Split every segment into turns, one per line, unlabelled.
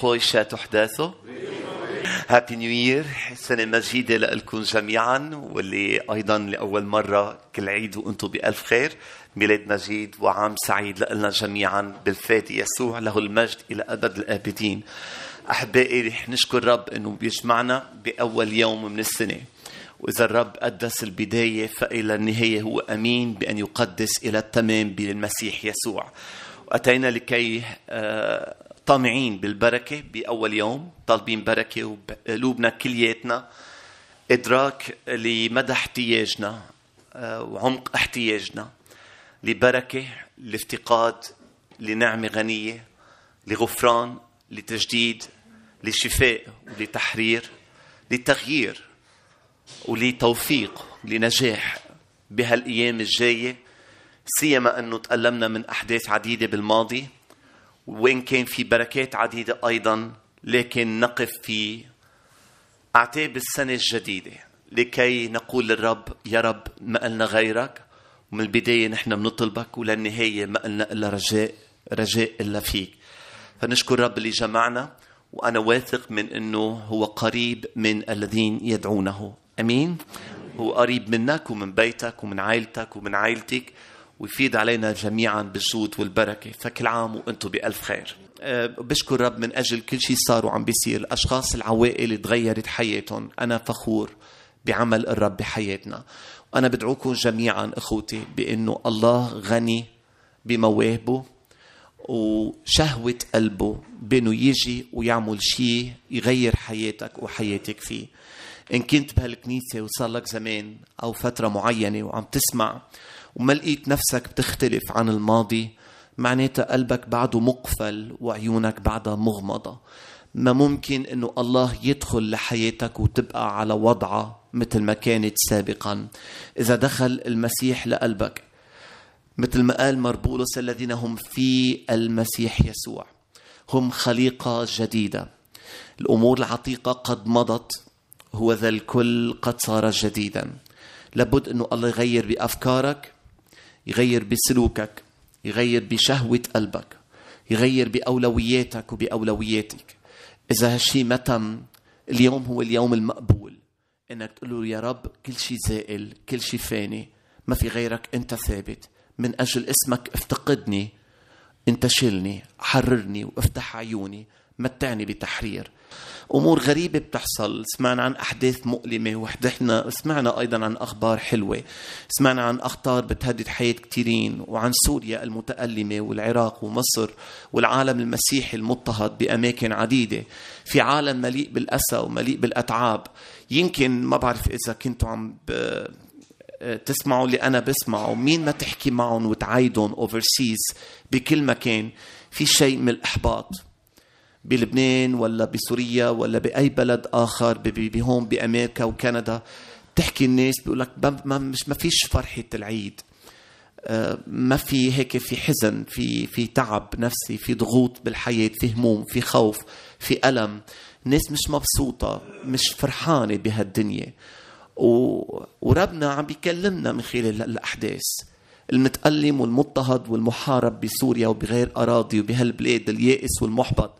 خويشة تحداثه هابي نيو يير سنة مجيدة لكم جميعا واللي أيضا لأول مرة كل عيد وأنتم بألف خير ميلاد مجيد وعام سعيد لنا جميعا بالفات يسوع له المجد إلى أبد الآبدين أحبائي رح نشكر رب أنه بيجمعنا بأول يوم من السنة وإذا الرب قدس البداية فإلى النهاية هو أمين بأن يقدس إلى التمام بالمسيح يسوع وأتينا لكي آه طامعين بالبركه باول يوم طالبين بركه وقلوبنا كلياتنا ادراك لمدى احتياجنا آه، وعمق احتياجنا لبركه لافتقاد لنعمه غنيه لغفران لتجديد لشفاء ولتحرير لتغيير ولتوفيق لنجاح بهالايام الجايه سيما انه تألمنا من احداث عديده بالماضي وإن كان في بركات عديدة أيضا لكن نقف في أعتاب السنة الجديدة لكي نقول للرب يا رب ما قلنا غيرك ومن البداية نحن بنطلبك وللنهاية ما قلنا إلا رجاء رجاء إلا فيك فنشكر رب اللي جمعنا وأنا واثق من أنه هو قريب من الذين يدعونه أمين هو قريب منك ومن بيتك ومن عائلتك ومن عائلتك ويفيد علينا جميعا بالجود والبركة فكل عام وأنتم بألف خير أه، بشكر رب من أجل كل شيء صار وعم بيصير الأشخاص العوائل تغيرت حياتهم أنا فخور بعمل الرب بحياتنا وأنا بدعوكم جميعا أخوتي بأنه الله غني بمواهبه وشهوة قلبه بأنه يجي ويعمل شيء يغير حياتك وحياتك فيه إن كنت بهالكنيسة وصار لك زمان أو فترة معينة وعم تسمع وما لقيت نفسك بتختلف عن الماضي معناتها قلبك بعده مقفل وعيونك بعدها مغمضة ما ممكن انه الله يدخل لحياتك وتبقى على وضعها مثل ما كانت سابقا اذا دخل المسيح لقلبك مثل ما قال مربولس الذين هم في المسيح يسوع هم خليقة جديدة الأمور العتيقة قد مضت هو ذا الكل قد صار جديدا لابد أنه الله يغير بأفكارك يغير بسلوكك يغير بشهوة قلبك يغير بأولوياتك وبأولوياتك إذا هالشي ما تم اليوم هو اليوم المقبول إنك تقول له يا رب كل شي زائل كل شي فاني ما في غيرك أنت ثابت من أجل اسمك افتقدني انت شلني حررني وافتح عيوني متعني بتحرير امور غريبه بتحصل سمعنا عن احداث مؤلمه وحدحنا سمعنا ايضا عن اخبار حلوه سمعنا عن اخطار بتهدد حياه كثيرين وعن سوريا المتالمه والعراق ومصر والعالم المسيحي المضطهد باماكن عديده في عالم مليء بالاسى ومليء بالاتعاب يمكن ما بعرف اذا كنتوا عم ب... تسمعوا اللي انا بسمعه مين ما تحكي معهم وتعايدهم اوفرسيز بكل مكان في شيء من الاحباط بلبنان ولا بسوريا ولا باي بلد اخر بهون بامريكا وكندا بتحكي الناس بيقول لك ما مش ما فيش فرحه العيد آه، ما في هيك في حزن في في تعب نفسي في ضغوط بالحياه في هموم في خوف في الم الناس مش مبسوطه مش فرحانه بهالدنيا وربنا عم بيكلمنا من خلال الاحداث المتألم والمضطهد والمحارب بسوريا وبغير أراضي وبهالبلاد اليائس والمحبط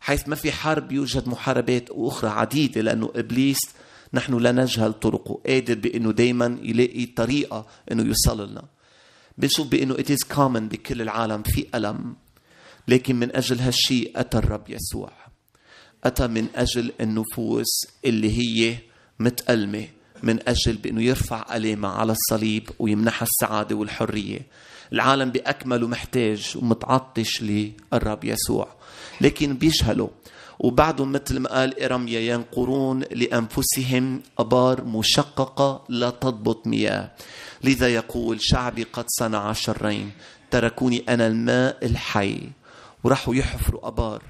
حيث ما في حرب يوجد محاربات أخرى عديدة لأنه إبليس نحن لا نجهل طرقه قادر بأنه دايما يلاقي طريقة أنه يوصل لنا بنشوف بأنه it is common بكل العالم في ألم لكن من أجل هالشيء أتى الرب يسوع أتى من أجل النفوس اللي هي متألمة من أجل بأنه يرفع ألامة على الصليب ويمنحها السعادة والحرية العالم بأكمله محتاج ومتعطش للرب يسوع لكن بيجهلوا وبعدهم مثل ما قال إرميا ينقرون لأنفسهم أبار مشققة لا تضبط مياه لذا يقول شعبي قد صنع شرين تركوني أنا الماء الحي وراحوا يحفروا أبار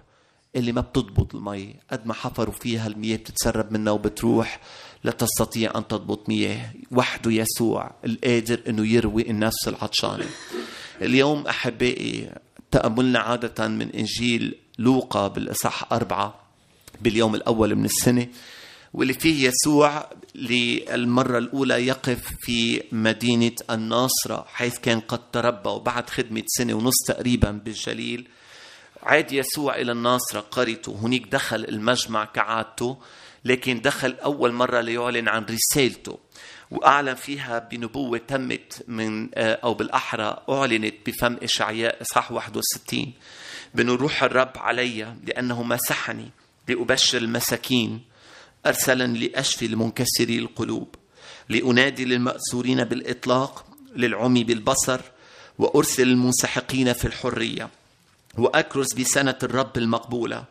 اللي ما بتضبط المي قد ما حفروا فيها المياه بتتسرب منها وبتروح لا تستطيع أن تضبط مياه وحده يسوع القادر أنه يروي النفس العطشانة اليوم أحبائي تأملنا عادة من إنجيل لوقا بالاصح أربعة باليوم الأول من السنة واللي فيه يسوع للمرة الأولى يقف في مدينة الناصرة حيث كان قد تربى وبعد خدمة سنة ونص تقريبا بالجليل عاد يسوع إلى الناصرة قريته هناك دخل المجمع كعادته لكن دخل أول مرة ليعلن عن رسالته وأعلن فيها بنبوة تمت من آه، أو بالأحرى أعلنت بفم إشعياء إصحاح 61 بأن روح الرب علي لأنه مسحني لأبشر المساكين أرسلني لأشفي المنكسري القلوب لأنادي للمأسورين بالإطلاق للعمي بالبصر وأرسل المنسحقين في الحرية وأكرز بسنة الرب المقبولة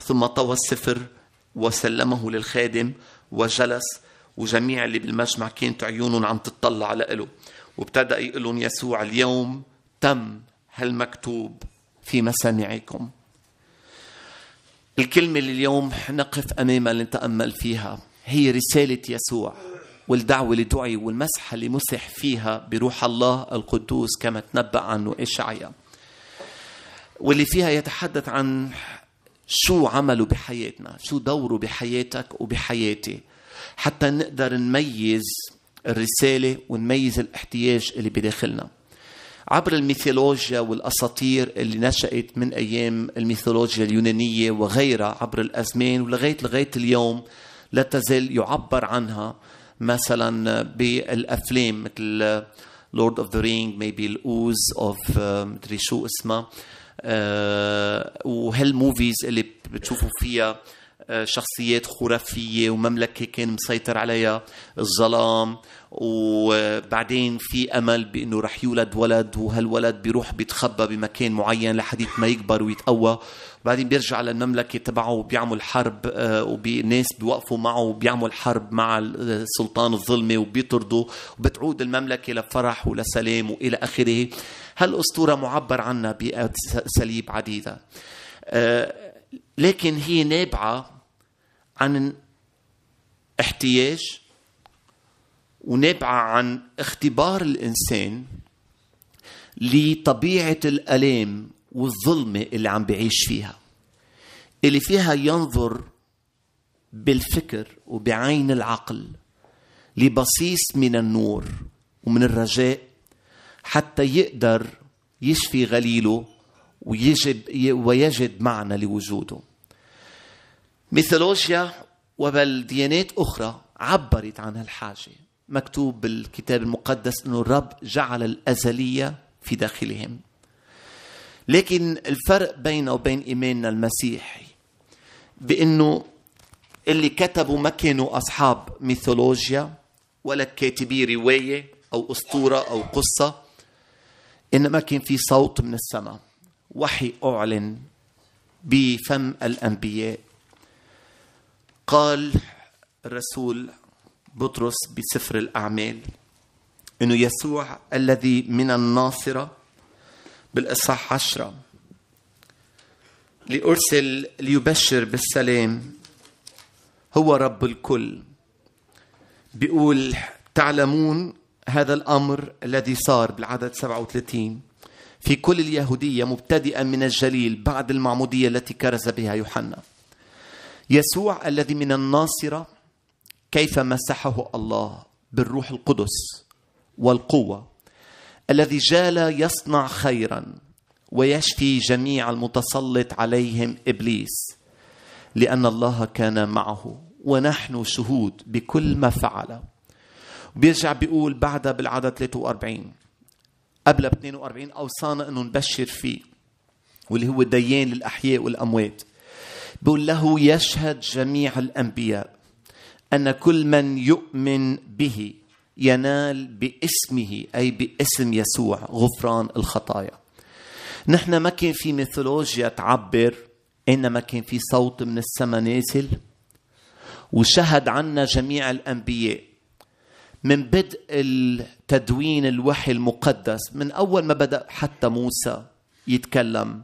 ثم طوى السفر وسلمه للخادم وجلس وجميع اللي بالمجمع كانت عيونهم عم تطلع له وابتدأ يقول يسوع اليوم تم هالمكتوب في مسامعكم الكلمة اللي اليوم نقف أمامها لنتأمل فيها هي رسالة يسوع والدعوة اللي دعي والمسحة اللي مسح فيها بروح الله القدوس كما تنبأ عنه إشعيا واللي فيها يتحدث عن شو عمله بحياتنا شو دوره بحياتك وبحياتي حتى نقدر نميز الرسالة ونميز الاحتياج اللي بداخلنا عبر الميثولوجيا والاساطير اللي نشات من ايام الميثولوجيا اليونانيه وغيرها عبر الازمان ولغايه لغايه اليوم لا تزال يعبر عنها مثلا بالافلام مثل لورد اوف ذا رينج ميبي الاوز اوف آه، مدري شو اسمها آه، وهالموفيز اللي بتشوفوا فيها آه، شخصيات خرافيه ومملكه كان مسيطر عليها الظلام وبعدين في امل بانه رح يولد ولد وهالولد بيروح بيتخبى بمكان معين لحديث ما يكبر ويتقوى بعدين بيرجع للمملكه تبعه وبيعمل حرب آه، وبناس بيوقفوا معه وبيعمل حرب مع السلطان الظلمي وبيطرده وبتعود المملكه لفرح ولسلام والى اخره هالاسطوره معبر عنها باساليب عديده آه، لكن هي نابعه عن احتياج ونابعة عن اختبار الإنسان لطبيعة الألام والظلمة اللي عم بعيش فيها اللي فيها ينظر بالفكر وبعين العقل لبصيص من النور ومن الرجاء حتى يقدر يشفي غليله ويجد, ويجد معنى لوجوده ميثولوجيا وبل ديانات أخرى عبرت عن هالحاجة مكتوب بالكتاب المقدس أن الرب جعل الأزلية في داخلهم لكن الفرق بينه وبين إيماننا المسيحي بأنه اللي كتبوا ما كانوا أصحاب ميثولوجيا ولا كاتبي رواية أو أسطورة أو قصة إنما كان في صوت من السماء وحي أعلن بفم الأنبياء قال الرسول بطرس بسفر الأعمال أنه يسوع الذي من الناصرة بالإصحاح عشرة لأرسل ليبشر بالسلام هو رب الكل بيقول تعلمون هذا الأمر الذي صار بالعدد 37 في كل اليهودية مبتدئا من الجليل بعد المعمودية التي كرز بها يوحنا يسوع الذي من الناصرة كيف مسحه الله بالروح القدس والقوه الذي جال يصنع خيرا ويشفي جميع المتسلط عليهم ابليس لان الله كان معه ونحن شهود بكل ما فعل بيرجع بيقول بعدها بالعدد 43 قبل 42 اوصانا انه نبشر فيه واللي هو ديان للاحياء والاموات بيقول له يشهد جميع الانبياء ان كل من يؤمن به ينال باسمه اي باسم يسوع غفران الخطايا نحن ما كان في ميثولوجيا تعبر انما كان في صوت من السماء نازل وشهد عنا جميع الانبياء من بدء التدوين الوحي المقدس من اول ما بدا حتى موسى يتكلم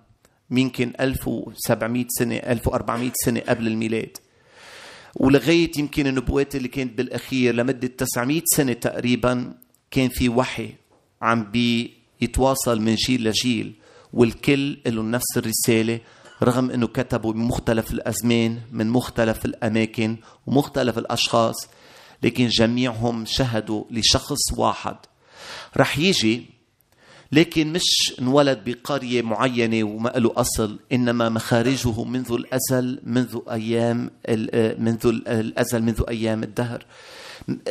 يمكن 1700 سنه 1400 سنه قبل الميلاد ولغاية يمكن النبوات اللي كانت بالأخير لمدة 900 سنة تقريبا كان في وحي عم بيتواصل من جيل لجيل والكل له نفس الرسالة رغم أنه كتبوا بمختلف الأزمان من مختلف الأماكن ومختلف الأشخاص لكن جميعهم شهدوا لشخص واحد رح يجي لكن مش انولد بقرية معينة وما له أصل إنما مخارجه منذ الأزل منذ أيام آه، منذ آه، الأزل منذ أيام الدهر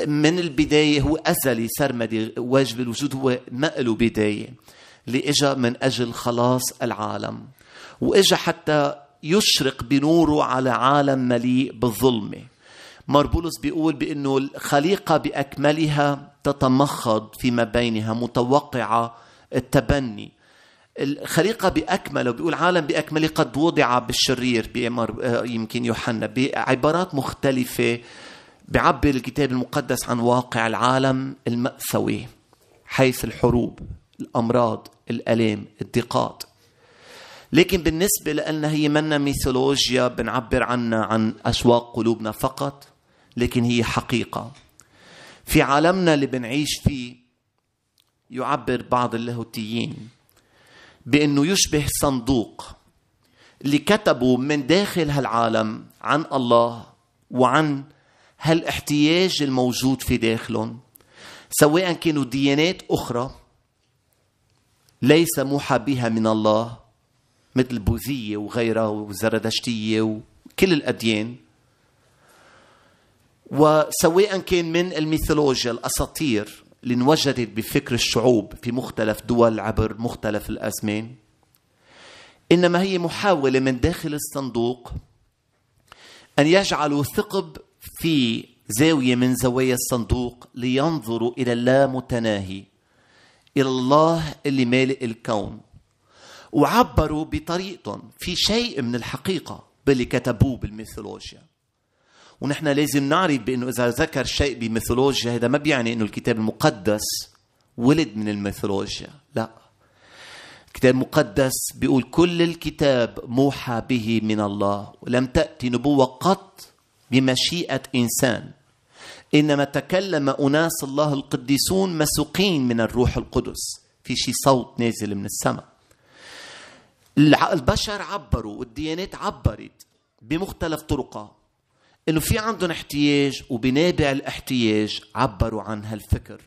من البداية هو أزلي سرمدي واجب الوجود هو ما له بداية اللي من أجل خلاص العالم وإجا حتى يشرق بنوره على عالم مليء بالظلمه ماربولوس بيقول بأنه الخليقة بأكملها تتمخض فيما بينها متوقعة التبني الخليقة بأكمله بيقول عالم بأكمله قد وضع بالشرير بأمر آه، يمكن يوحنا بعبارات مختلفة بعبر الكتاب المقدس عن واقع العالم المأثوي حيث الحروب الأمراض الألام الضيقات لكن بالنسبة لنا هي منا ميثولوجيا بنعبر عنها عن أشواق قلوبنا فقط لكن هي حقيقة في عالمنا اللي بنعيش فيه يعبر بعض اللاهوتيين بأنه يشبه صندوق اللي كتبوا من داخل هالعالم عن الله وعن هالاحتياج الموجود في داخلهم سواء كانوا ديانات أخرى ليس موحى بها من الله مثل البوذية وغيرها والزردشتية وكل الأديان وسواء كان من الميثولوجيا الأساطير اللي انوجدت بفكر الشعوب في مختلف دول عبر مختلف الأزمان إنما هي محاولة من داخل الصندوق أن يجعلوا ثقب في زاوية من زوايا الصندوق لينظروا إلى اللامتناهي إلى الله اللي مالئ الكون وعبروا بطريقتهم في شيء من الحقيقة باللي كتبوه بالميثولوجيا ونحن لازم نعرف بأنه إذا ذكر شيء بميثولوجيا هذا ما بيعني أنه الكتاب المقدس ولد من الميثولوجيا لا الكتاب المقدس بيقول كل الكتاب موحى به من الله ولم تأتي نبوة قط بمشيئة إنسان إنما تكلم أناس الله القديسون مسوقين من الروح القدس في شي صوت نازل من السماء البشر عبروا والديانات عبرت بمختلف طرقها انه في عندهم احتياج وبنابع الاحتياج عبروا عن هالفكر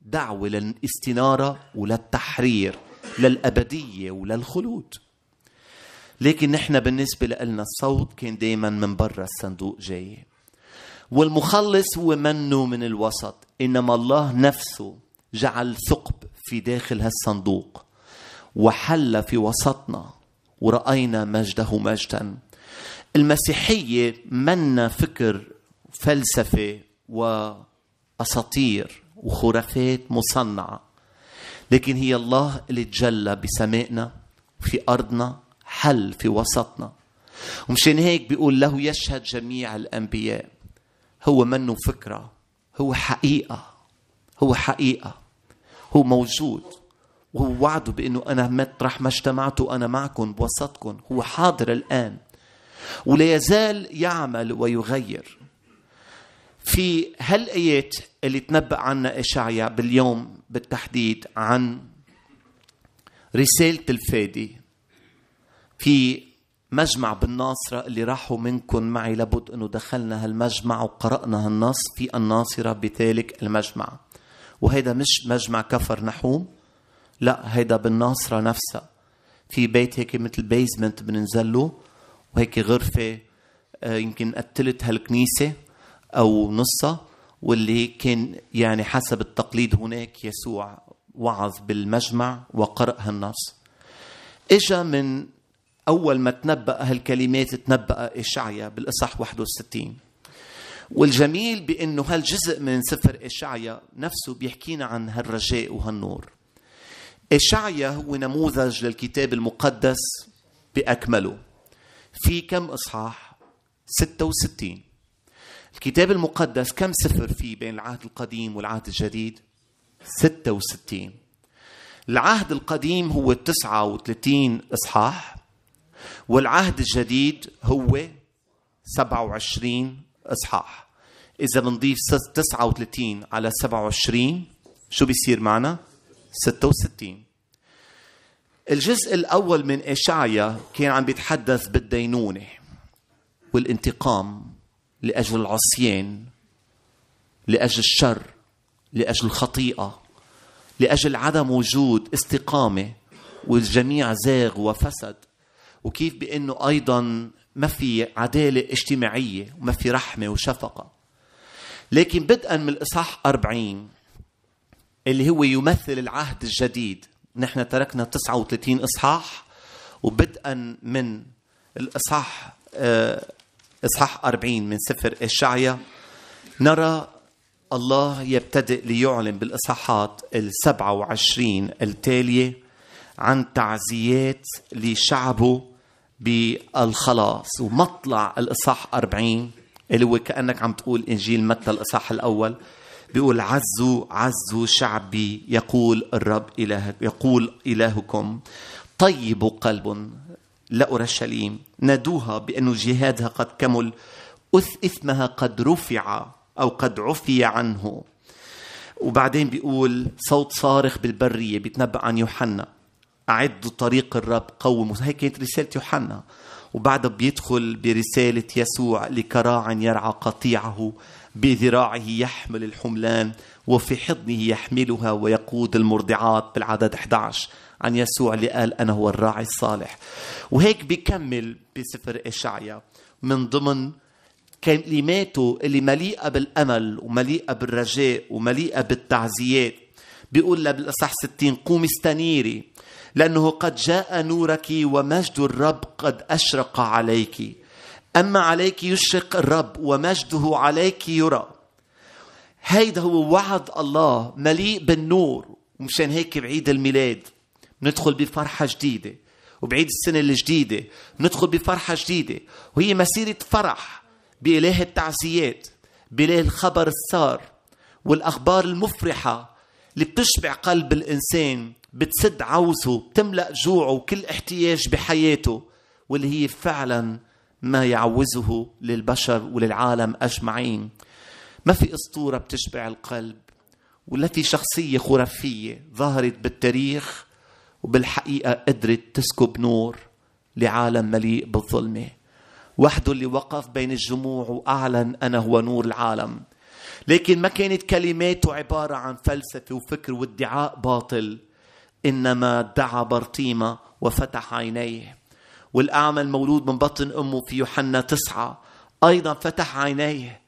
دعوة للاستنارة وللتحرير للأبدية وللخلود لكن نحن بالنسبة لنا الصوت كان دايما من برا الصندوق جاي والمخلص هو منه من الوسط إنما الله نفسه جعل ثقب في داخل هالصندوق وحل في وسطنا ورأينا مجده مجدا المسيحية منا فكر فلسفة وأساطير وخرافات مصنعة لكن هي الله اللي تجلى بسمائنا في أرضنا حل في وسطنا ومشان هيك بيقول له يشهد جميع الأنبياء هو منه فكرة هو حقيقة هو حقيقة هو موجود وهو وعده بأنه أنا رح ما اجتمعته أنا معكم بوسطكم هو حاضر الآن ولا يزال يعمل ويغير في هالآيات اللي تنبأ عنا إشعيا باليوم بالتحديد عن رسالة الفادي في مجمع بالناصرة اللي راحوا منكم معي لابد أنه دخلنا هالمجمع وقرأنا هالنص في الناصرة بذلك المجمع وهذا مش مجمع كفر نحوم لا هيدا بالناصرة نفسها في بيت هيك مثل بيزمنت بننزله وهيك غرفة آه، يمكن قتلت هالكنيسة أو نصها واللي كان يعني حسب التقليد هناك يسوع وعظ بالمجمع وقرأ هالنص إجا من أول ما تنبأ هالكلمات تنبأ إشعيا بالإصح 61 والجميل بأنه هالجزء من سفر إشعيا نفسه بيحكينا عن هالرجاء وهالنور إشعيا هو نموذج للكتاب المقدس بأكمله في كم إصحاح 66 الكتاب المقدس كم سفر فيه بين العهد القديم والعهد الجديد 66 العهد القديم هو 39 إصحاح والعهد الجديد هو 27 إصحاح إذا بنضيف 39 على 27 شو بيصير معنا؟ 66 الجزء الأول من إشعيا كان عم بيتحدث بالدينونة والانتقام لأجل العصيان لأجل الشر لأجل الخطيئة لأجل عدم وجود استقامة والجميع زاغ وفسد وكيف بأنه أيضا ما في عدالة اجتماعية وما في رحمة وشفقة لكن بدءا من الإصحاح 40 اللي هو يمثل العهد الجديد نحن تركنا 39 إصحاح وبدءا من الإصحاح آه، إصحاح 40 من سفر إشعيا نرى الله يبتدئ ليعلن بالإصحاحات ال 27 التالية عن تعزيات لشعبه بالخلاص ومطلع الإصحاح 40 اللي هو كأنك عم تقول إنجيل متى الإصحاح الأول بيقول عزوا عزوا شعبي يقول الرب إله يقول إلهكم طيب قلب لأورشليم نادوها بأن جهادها قد كمل أث إثمها قد رفع أو قد عفي عنه وبعدين بيقول صوت صارخ بالبرية بيتنبأ عن يوحنا أعدوا طريق الرب قوم هي كانت رسالة يوحنا وبعدها بيدخل برسالة يسوع لكراع يرعى قطيعه بذراعه يحمل الحملان وفي حضنه يحملها ويقود المرضعات بالعدد 11 عن يسوع اللي قال أنا هو الراعي الصالح وهيك بيكمل بسفر إشعيا من ضمن كلماته اللي مليئة بالأمل ومليئة بالرجاء ومليئة بالتعزيات بيقول له بالإصح 60 قومي استنيري لأنه قد جاء نورك ومجد الرب قد أشرق عليكِ أما عليك يشرق الرب ومجده عليك يرى هيدا هو وعد الله مليء بالنور ومشان هيك بعيد الميلاد ندخل بفرحة جديدة وبعيد السنة الجديدة ندخل بفرحة جديدة وهي مسيرة فرح بإله التعزيات بإله الخبر السار والأخبار المفرحة اللي بتشبع قلب الإنسان بتسد عوزه بتملأ جوعه وكل احتياج بحياته واللي هي فعلا ما يعوزه للبشر وللعالم اجمعين ما في اسطوره بتشبع القلب ولا في شخصيه خرافيه ظهرت بالتاريخ وبالحقيقه قدرت تسكب نور لعالم مليء بالظلمه وحده اللي وقف بين الجموع واعلن انا هو نور العالم لكن ما كانت كلماته عباره عن فلسفه وفكر وادعاء باطل انما دعا برطيمه وفتح عينيه والأعمى المولود من بطن أمه في يوحنا تسعة أيضا فتح عينيه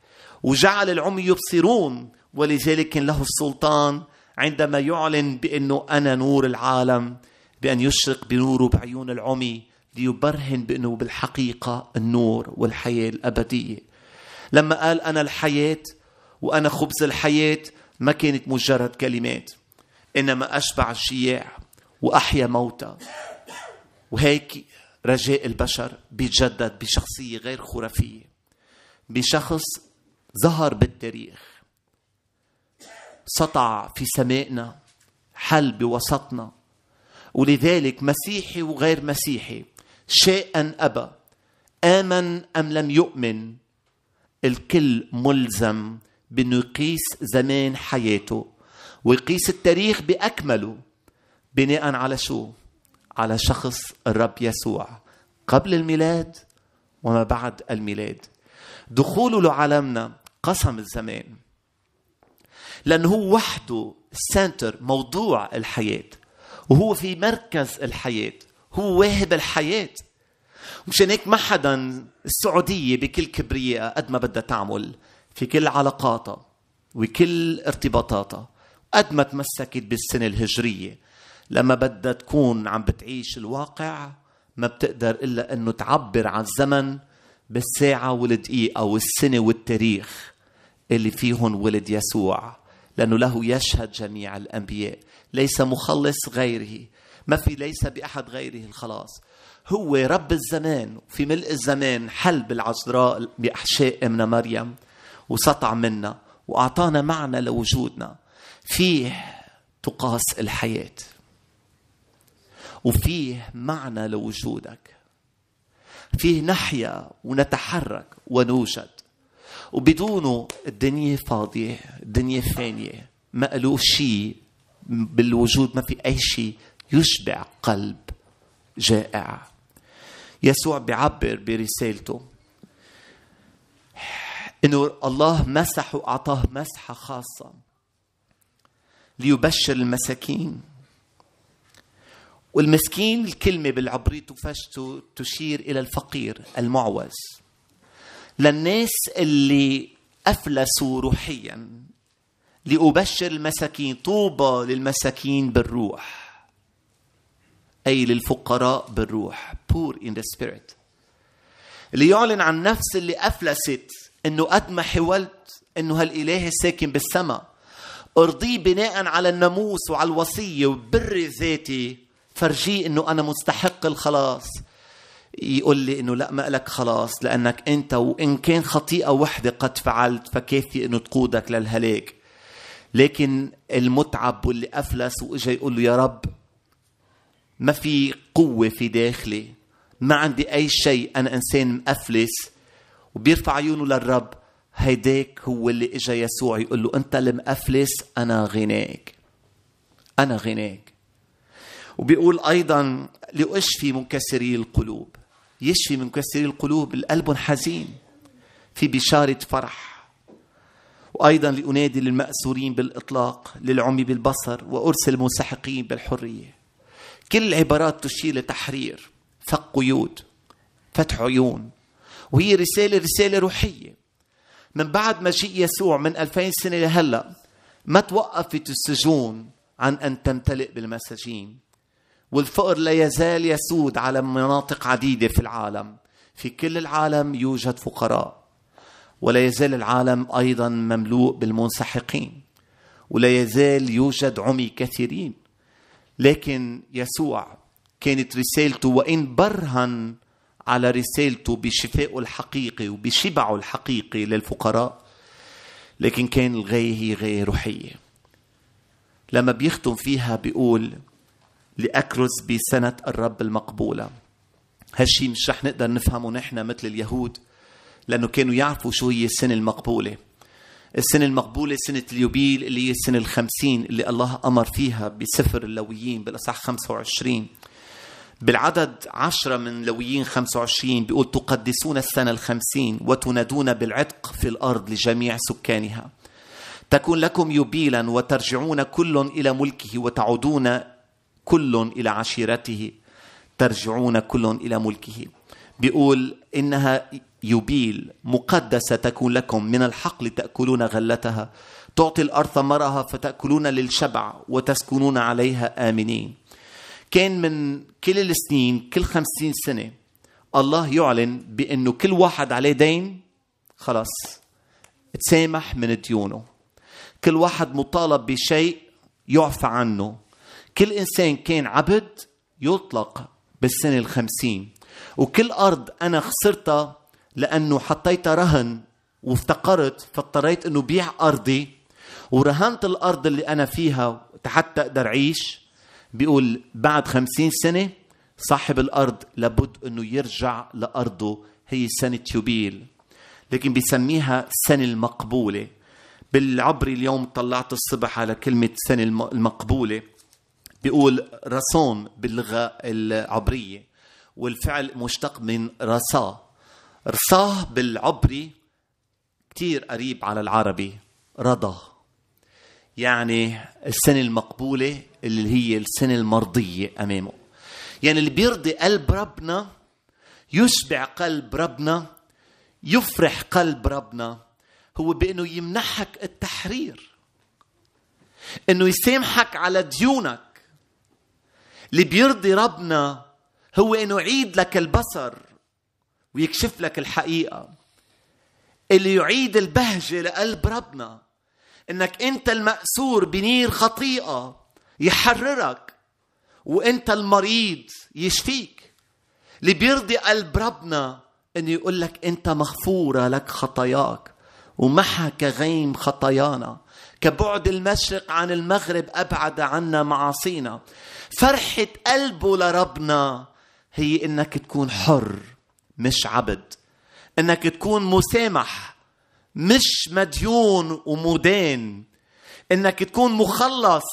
وجعل العمي يبصرون ولذلك له السلطان عندما يعلن بأنه أنا نور العالم بأن يشرق بنوره بعيون العمي ليبرهن بأنه بالحقيقة النور والحياة الأبدية لما قال أنا الحياة وأنا خبز الحياة ما كانت مجرد كلمات إنما أشبع الشياع وأحيا موتى وهيك رجاء البشر بيتجدد بشخصية غير خرافية بشخص ظهر بالتاريخ سطع في سمائنا حل بوسطنا ولذلك مسيحي وغير مسيحي شاء أم أبى آمن أم لم يؤمن الكل ملزم بأنه يقيس زمان حياته ويقيس التاريخ بأكمله بناء على شو؟ على شخص الرب يسوع قبل الميلاد وما بعد الميلاد دخوله لعالمنا قسم الزمان لأنه هو وحده سنتر موضوع الحياة وهو في مركز الحياة هو واهب الحياة مشان هيك ما حدا السعودية بكل كبرياء قد ما بدها تعمل في كل علاقاتها وكل ارتباطاتها قد ما تمسكت بالسنة الهجرية لما بدها تكون عم بتعيش الواقع ما بتقدر إلا أنه تعبر عن الزمن بالساعة والدقيقة والسنة والتاريخ اللي فيهم ولد يسوع لأنه له يشهد جميع الأنبياء ليس مخلص غيره ما في ليس بأحد غيره الخلاص هو رب الزمان في ملء الزمان حل بالعذراء بأحشاء ابن مريم وسطع منا وأعطانا معنى لوجودنا فيه تقاس الحياه وفيه معنى لوجودك فيه نحيا ونتحرك ونوجد وبدونه الدنيا فاضية الدنيا فانية ما له شيء بالوجود ما في أي شيء يشبع قلب جائع يسوع بيعبر برسالته انه الله مسح واعطاه مسحه خاصه ليبشر المساكين والمسكين الكلمة بالعبريت وفشتو تشير إلى الفقير المعوز للناس اللي أفلسوا روحيا لأبشر المساكين طوبى للمساكين بالروح أي للفقراء بالروح poor in the spirit اللي يعلن عن نفس اللي أفلست إنه قد ما حاولت إنه هالإله الساكن بالسماء أرضيه بناء على الناموس وعلى الوصية وبر ذاتي فرجيه انه انا مستحق الخلاص يقول لي انه لا ما لك خلاص لانك انت وان كان خطيئه وحده قد فعلت فكافي انه تقودك للهلاك لكن المتعب واللي افلس واجا يقول له يا رب ما في قوه في داخلي ما عندي اي شيء انا انسان مافلس وبيرفع عيونه للرب هيداك هو اللي اجا يسوع يقول له انت المافلس انا غناك انا غناك وبيقول أيضا لأشفي منكسري القلوب يشفي منكسري القلوب القلب حزين في بشارة فرح وأيضا لأنادي للمأسورين بالإطلاق للعمي بالبصر وأرسل المنسحقين بالحرية كل العبارات تشير لتحرير فك قيود فتح عيون وهي رسالة رسالة روحية من بعد مجيء يسوع من 2000 سنة لهلأ ما توقفت السجون عن أن تمتلئ بالمساجين والفقر لا يزال يسود على مناطق عديدة في العالم في كل العالم يوجد فقراء ولا يزال العالم أيضا مملوء بالمنسحقين ولا يزال يوجد عمي كثيرين لكن يسوع كانت رسالته وإن برهن على رسالته بشفائه الحقيقي وبشبعه الحقيقي للفقراء لكن كان الغاية هي غاية روحية لما بيختم فيها بيقول لأكرز بسنة الرب المقبولة هالشي مش رح نقدر نفهمه نحن مثل اليهود لأنه كانوا يعرفوا شو هي السنة المقبولة السنة المقبولة سنة اليوبيل اللي هي السنة الخمسين اللي الله أمر فيها بسفر اللويين بالأصح 25 بالعدد عشرة من لويين 25 بيقول تقدسون السنة الخمسين وتنادون بالعتق في الأرض لجميع سكانها تكون لكم يوبيلا وترجعون كل إلى ملكه وتعودون كل إلى عشيرته ترجعون كل إلى ملكه بيقول إنها يبيل مقدسة تكون لكم من الحقل تأكلون غلتها تعطي الأرض مرها فتأكلون للشبع وتسكنون عليها آمنين كان من كل السنين كل خمسين سنة الله يعلن بأنه كل واحد عليه دين خلاص تسامح من ديونه كل واحد مطالب بشيء يعفى عنه كل إنسان كان عبد يطلق بالسنة الخمسين وكل أرض أنا خسرتها لأنه حطيتها رهن وافتقرت فاضطريت أنه بيع أرضي ورهنت الأرض اللي أنا فيها حتى أقدر أعيش بيقول بعد خمسين سنة صاحب الأرض لابد أنه يرجع لأرضه هي سنة يوبيل لكن بيسميها السنة المقبولة بالعبري اليوم طلعت الصبح على كلمة سنة المقبولة بيقول رسون باللغة العبرية والفعل مشتق من رسا رصاه بالعبري كتير قريب على العربي رضا يعني السنة المقبولة اللي هي السنة المرضية أمامه يعني اللي بيرضي قلب ربنا يشبع قلب ربنا يفرح قلب ربنا هو بأنه يمنحك التحرير أنه يسامحك على ديونك اللي بيرضي ربنا هو انه يعيد لك البصر ويكشف لك الحقيقه اللي يعيد البهجه لقلب ربنا انك انت المأسور بنير خطيئه يحررك وانت المريض يشفيك اللي بيرضي قلب ربنا ان يقول لك انت مغفوره لك خطاياك ومحى كغيم خطايانا كبعد المشرق عن المغرب أبعد عنا معاصينا فرحة قلبه لربنا هي إنك تكون حر مش عبد إنك تكون مسامح مش مديون ومدان إنك تكون مخلص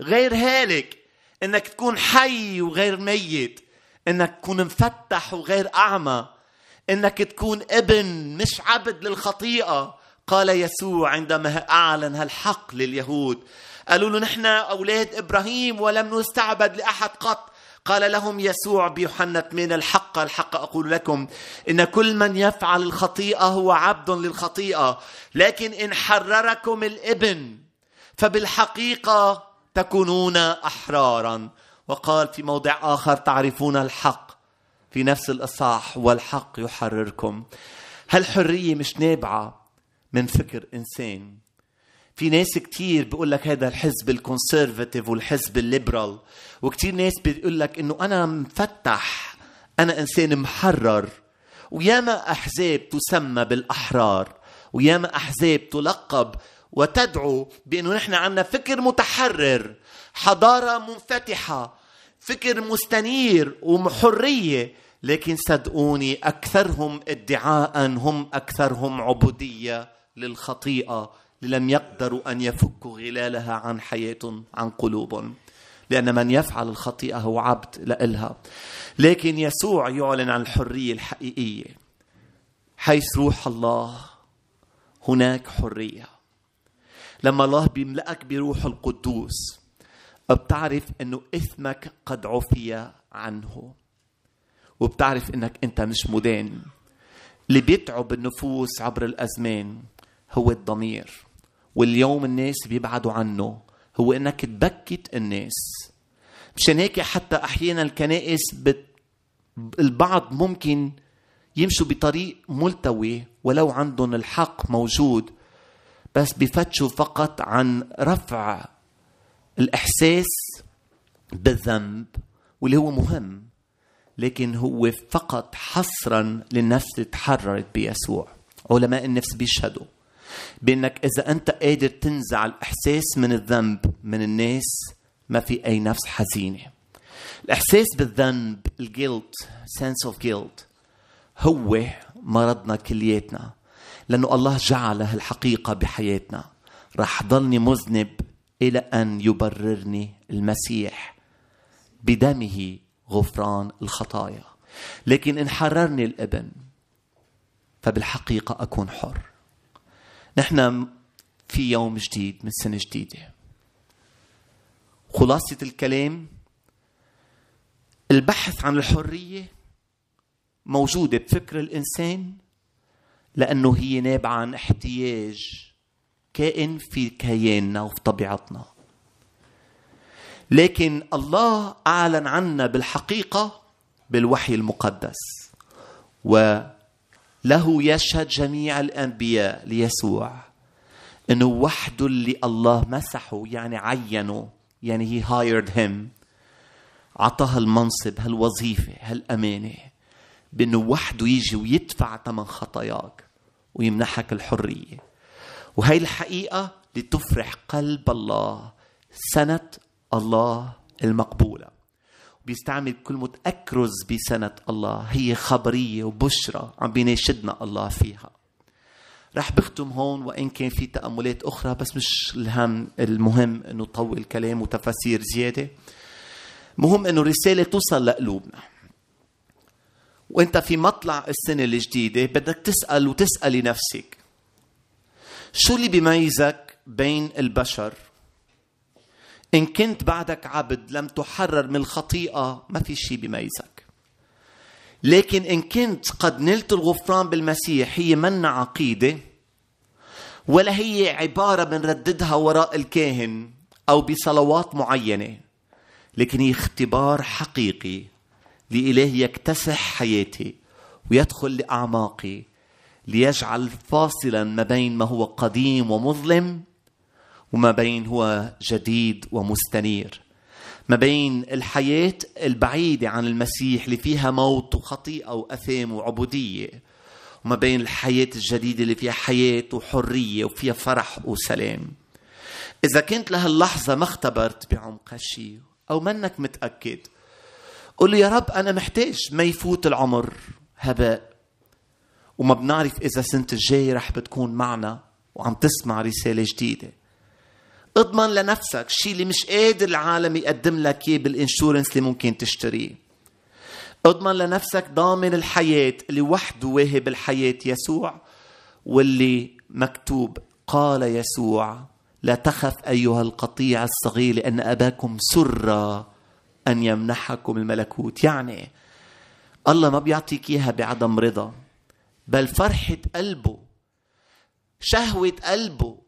غير هالك إنك تكون حي وغير ميت إنك تكون مفتح وغير أعمى إنك تكون ابن مش عبد للخطيئة قال يسوع عندما أعلن هالحق لليهود قالوا له نحن أولاد إبراهيم ولم نستعبد لأحد قط قال لهم يسوع بيوحنا من الحق الحق أقول لكم إن كل من يفعل الخطيئة هو عبد للخطيئة لكن إن حرركم الابن فبالحقيقة تكونون أحرارا وقال في موضع آخر تعرفون الحق في نفس الإصحاح والحق يحرركم هالحرية مش نابعة من فكر انسان في ناس كتير بيقول لك هذا الحزب الكونسرفاتيف والحزب الليبرال وكتير ناس بيقول لك انه انا مفتح انا انسان محرر وياما احزاب تسمى بالاحرار وياما احزاب تلقب وتدعو بانه نحن عندنا فكر متحرر حضاره منفتحه فكر مستنير وحريه لكن صدقوني اكثرهم ادعاء هم اكثرهم عبوديه للخطيئه لم يقدروا ان يفكوا غلالها عن حياتهم عن قلوبهم لان من يفعل الخطيئه هو عبد لإلها لكن يسوع يعلن عن الحريه الحقيقيه حيث روح الله هناك حريه لما الله بيملأك بروح القدوس بتعرف انه اثمك قد عفي عنه وبتعرف انك انت مش مدان اللي بيتعب النفوس عبر الازمان هو الضمير واليوم الناس بيبعدوا عنه هو انك تبكت الناس مشان هيك حتى احيانا الكنائس بت... البعض ممكن يمشوا بطريق ملتوي ولو عندهم الحق موجود بس بفتشوا فقط عن رفع الاحساس بالذنب واللي هو مهم لكن هو فقط حصرا للنفس تحررت بيسوع علماء النفس بيشهدوا بانك اذا انت قادر تنزع الاحساس من الذنب من الناس ما في اي نفس حزينه الاحساس بالذنب الجلد سنس اوف جلد هو مرضنا كلياتنا لانه الله جعل هالحقيقه بحياتنا رح ضلني مذنب الى ان يبررني المسيح بدمه غفران الخطايا لكن ان حررني الابن فبالحقيقه اكون حر نحن في يوم جديد من سنة جديدة خلاصة الكلام البحث عن الحرية موجودة بفكر الإنسان لأنه هي نابعة عن احتياج كائن في كياننا وفي طبيعتنا لكن الله أعلن عنا بالحقيقة بالوحي المقدس و له يشهد جميع الأنبياء ليسوع أنه وحده اللي الله مسحه يعني عينه يعني هي هايرد هيم عطاه المنصب هالوظيفة هالأمانة بأنه وحده يجي ويدفع ثمن خطاياك ويمنحك الحرية وهي الحقيقة لتفرح قلب الله سنة الله المقبولة بيستعمل كلمة أكرز بسنة الله هي خبرية وبشرى عم بيناشدنا الله فيها رح بختم هون وإن كان في تأملات أخرى بس مش الهم المهم أنه طول الكلام وتفاسير زيادة مهم أنه الرسالة توصل لقلوبنا وانت في مطلع السنة الجديدة بدك تسأل وتسألي نفسك شو اللي بيميزك بين البشر إن كنت بعدك عبد لم تحرر من الخطيئة ما في شيء بيميزك لكن إن كنت قد نلت الغفران بالمسيح هي منا عقيدة ولا هي عبارة بنرددها وراء الكاهن أو بصلوات معينة لكن هي اختبار حقيقي لإله يكتسح حياتي ويدخل لأعماقي ليجعل فاصلا ما بين ما هو قديم ومظلم وما بين هو جديد ومستنير ما بين الحياة البعيدة عن المسيح اللي فيها موت وخطيئة وأثام وعبودية وما بين الحياة الجديدة اللي فيها حياة وحرية وفيها فرح وسلام إذا كنت لهاللحظة ما اختبرت بعمق هالشي أو منك متأكد قل لي يا رب أنا محتاج ما يفوت العمر هباء وما بنعرف إذا سنة الجاي رح بتكون معنا وعم تسمع رسالة جديدة اضمن لنفسك الشيء اللي مش قادر العالم يقدم لك اياه بالانشورنس اللي ممكن تشتريه اضمن لنفسك ضامن الحياة اللي وحده واهب الحياة يسوع واللي مكتوب قال يسوع لا تخف أيها القطيع الصغير لأن أباكم سر أن يمنحكم الملكوت يعني الله ما بيعطيك إياها بعدم رضا بل فرحة قلبه شهوة قلبه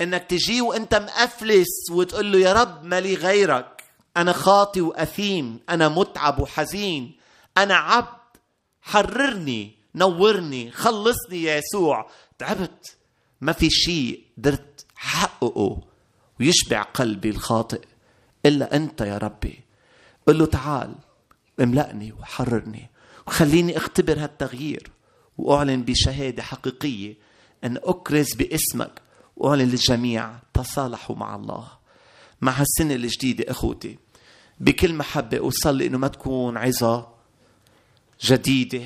انك تجي وانت مقفلس وتقول له يا رب ما لي غيرك انا خاطي واثيم انا متعب وحزين انا عبد حررني نورني خلصني يا يسوع تعبت ما في شيء قدرت حققه ويشبع قلبي الخاطئ الا انت يا ربي قل له تعال املأني وحررني وخليني اختبر هالتغيير واعلن بشهاده حقيقيه ان اكرز باسمك وقال للجميع تصالحوا مع الله مع هالسنة الجديدة أخوتي بكل محبة أصلي إنه ما تكون عظة جديدة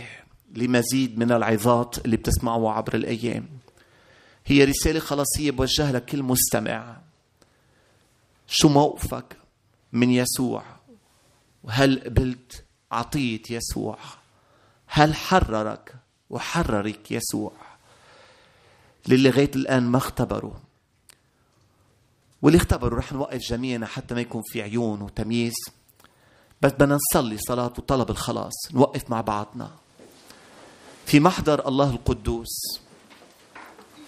لمزيد من العظات اللي بتسمعوها عبر الأيام هي رسالة خلاصية بوجهها لكل مستمع شو موقفك من يسوع وهل قبلت عطية يسوع هل حررك وحررك يسوع للي لغاية الآن ما اختبروا واللي اختبروا رح نوقف جميعنا حتى ما يكون في عيون وتمييز بس بدنا نصلي صلاة وطلب الخلاص نوقف مع بعضنا في محضر الله القدوس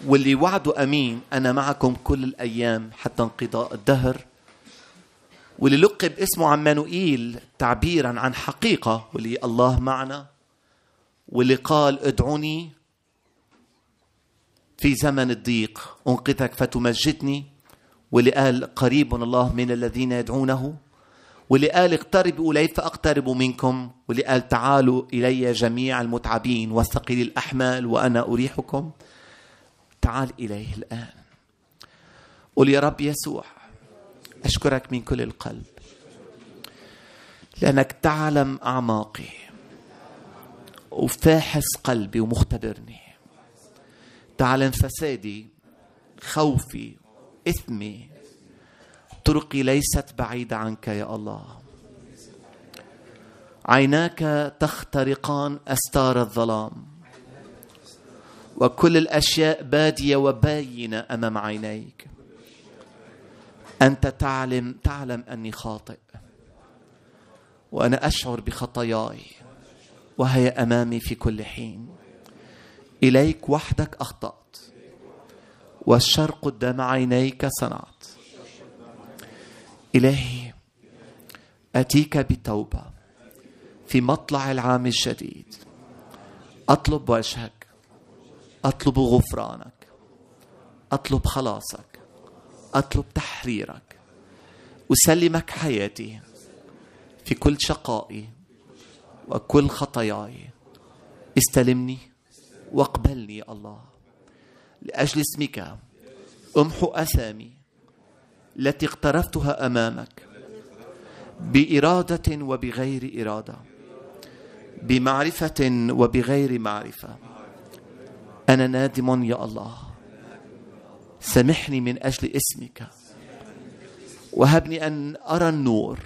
واللي وعده أمين أنا معكم كل الأيام حتى انقضاء الدهر واللي لقب اسمه عمانوئيل تعبيرا عن حقيقة واللي الله معنا واللي قال ادعوني في زمن الضيق أنقذك فتمجدني واللي قال قريب الله من الذين يدعونه واللي قال اقتربوا إلي فأقترب منكم واللي قال تعالوا إلي جميع المتعبين واستقيل الأحمال وأنا أريحكم تعال إليه الآن قل يا رب يسوع أشكرك من كل القلب لأنك تعلم أعماقي وفاحص قلبي ومختبرني تعلن فسادي خوفي إثمي طرقي ليست بعيدة عنك يا الله عيناك تخترقان أستار الظلام وكل الاشياء باديه وباينه امام عينيك انت تعلم تعلم اني خاطئ وانا اشعر بخطاياي وهي امامي في كل حين إليك وحدك أخطأت والشر قدام عينيك صنعت إلهي أتيك بتوبة في مطلع العام الجديد أطلب وجهك أطلب غفرانك أطلب خلاصك أطلب تحريرك أسلمك حياتي في كل شقائي وكل خطاياي استلمني واقبلني يا الله لأجل اسمك أمحو أثامي التي اقترفتها أمامك بإرادة وبغير إرادة بمعرفة وبغير معرفة أنا نادم يا الله سامحني من أجل اسمك وهبني أن أرى النور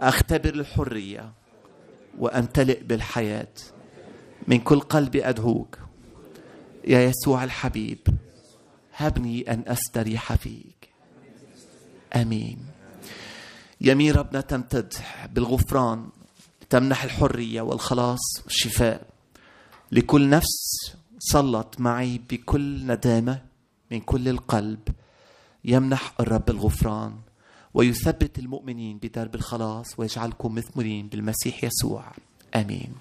أختبر الحرية وأمتلئ بالحياة من كل قلبي أدعوك يا يسوع الحبيب هبني أن أستريح فيك أمين يمين ربنا تمتد بالغفران تمنح الحرية والخلاص والشفاء لكل نفس صلت معي بكل ندامة من كل القلب يمنح الرب الغفران ويثبت المؤمنين بدرب الخلاص ويجعلكم مثمرين بالمسيح يسوع امين